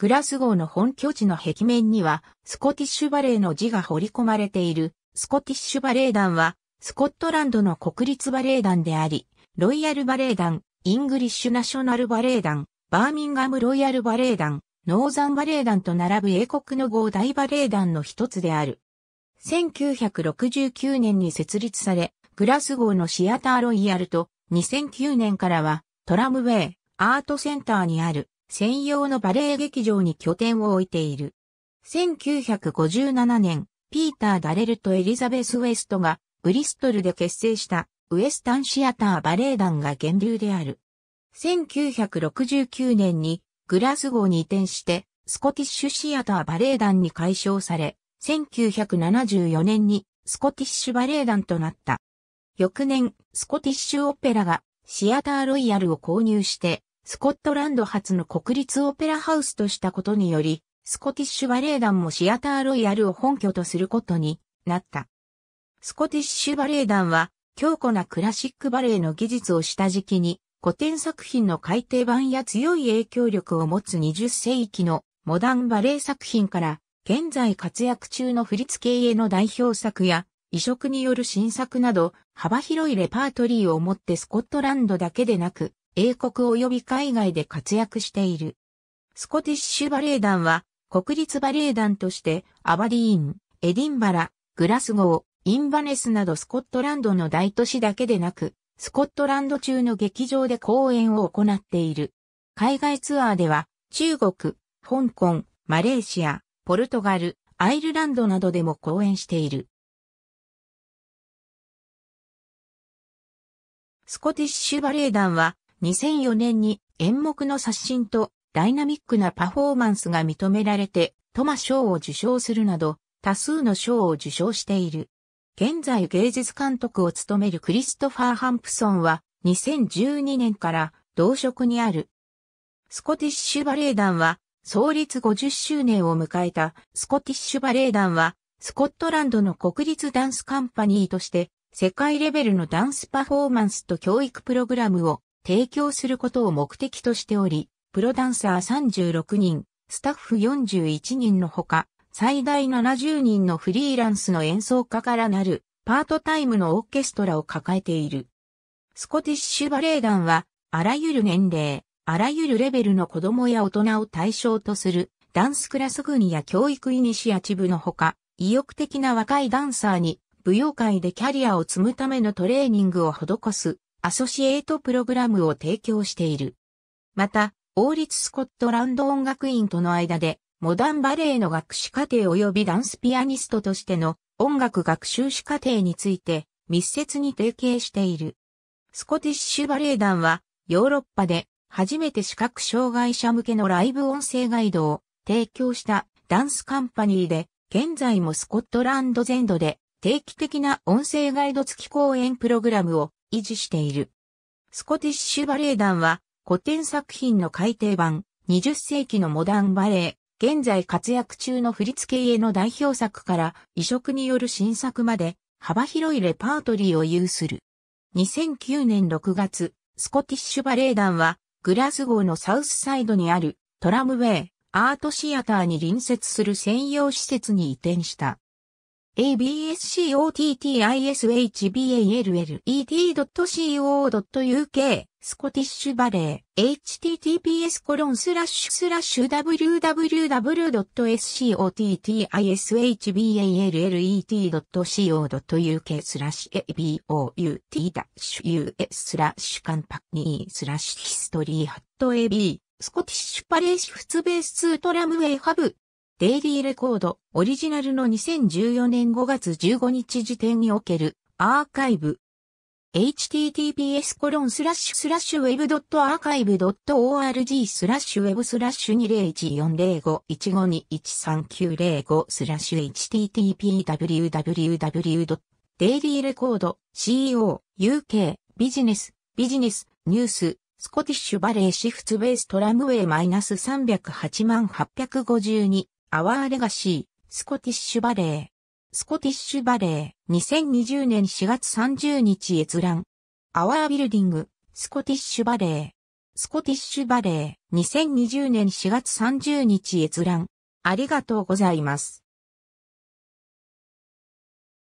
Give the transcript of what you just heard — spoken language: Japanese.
グラス号の本拠地の壁面には、スコティッシュバレーの字が彫り込まれている、スコティッシュバレー団は、スコットランドの国立バレー団であり、ロイヤルバレー団、イングリッシュナショナルバレー団、バーミンガムロイヤルバレー団、ノーザンバレー団と並ぶ英国の合大バレー団の一つである。1969年に設立され、グラスゴーのシアターロイヤルと2009年からはトラムウェイアートセンターにある専用のバレエ劇場に拠点を置いている。1957年、ピーター・ダレルとエリザベス・ウェストがブリストルで結成したウエスタンシアターバレエ団が源流である。1969年にグラスゴーに移転してスコティッシュシアターバレエ団に解消され、1974年にスコティッシュバレエ団となった。翌年、スコティッシュオペラがシアターロイヤルを購入してスコットランド初の国立オペラハウスとしたことにより、スコティッシュバレエ団もシアターロイヤルを本拠とすることになった。スコティッシュバレエ団は、強固なクラシックバレエの技術を下敷きに、古典作品の改訂版や強い影響力を持つ20世紀のモダンバレエ作品から、現在活躍中の振付絵の代表作や、移植による新作など、幅広いレパートリーを持ってスコットランドだけでなく、英国及び海外で活躍している。スコティッシュバレエ団は、国立バレエ団として、アバディーン、エディンバラ、グラスゴー、インバネスなどスコットランドの大都市だけでなく、スコットランド中の劇場で公演を行っている。海外ツアーでは、中国、香港、マレーシア、ポルトガル、アイルランドなどでも公演している。スコティッシュバレエ団は、2004年に演目の刷新とダイナミックなパフォーマンスが認められて、トマ賞を受賞するなど、多数の賞を受賞している。現在芸術監督を務めるクリストファー・ハンプソンは、2012年から同職にある。スコティッシュバレエ団は、創立50周年を迎えたスコティッシュバレエ団は、スコットランドの国立ダンスカンパニーとして、世界レベルのダンスパフォーマンスと教育プログラムを提供することを目的としており、プロダンサー36人、スタッフ41人のほか、最大70人のフリーランスの演奏家からなるパートタイムのオーケストラを抱えている。スコティッシュバレエ団は、あらゆる年齢、あらゆるレベルの子供や大人を対象とするダンスクラス組や教育イニシアチブのほか、意欲的な若いダンサーに舞踊界でキャリアを積むためのトレーニングを施すアソシエイトプログラムを提供している。また、王立スコットランド音楽院との間で、モダンバレエの学士課程及びダンスピアニストとしての音楽学習士課程について密接に提携している。スコティッシュバレエ団はヨーロッパで初めて視覚障害者向けのライブ音声ガイドを提供したダンスカンパニーで現在もスコットランド全土で定期的な音声ガイド付き公演プログラムを維持している。スコティッシュバレエ団は古典作品の改訂版、20世紀のモダンバレエ、現在活躍中の振付家の代表作から移植による新作まで幅広いレパートリーを有する。2009年6月、スコティッシュバレエ団はグラスゴーのサウスサイドにあるトラムウェイアートシアターに隣接する専用施設に移転した。abscottisball.co.uk h e t スコティッシュバレー https コロンスラッシュスラッシュ www.scottisball.co.uk h e t スラッシュ about-us スラッシュカンパニースラッシュヒストリーハット ab スコティッシュパレーシフツベース2トラムウェイハブデイリーレコードオリジナルの2014年5月15日時点におけるアーカイブ。https コロンスラッシュスラッシュウェブドットアーカイブドット org スラッシュウェブスラッシュ2014051521390スラッシュ httpwww.dailyrecord.co.uk ビジネスビジネスニューススコティッシュバレーシフツベーストラムウェイマイナス308万852アワーレガシー、スコティッシュバレー。スコティッシュバレー、2020年4月30日閲覧。アワービルディング、スコティッシュバレー。スコティッシュバレー、2020年4月30日閲覧。ありがとうございます。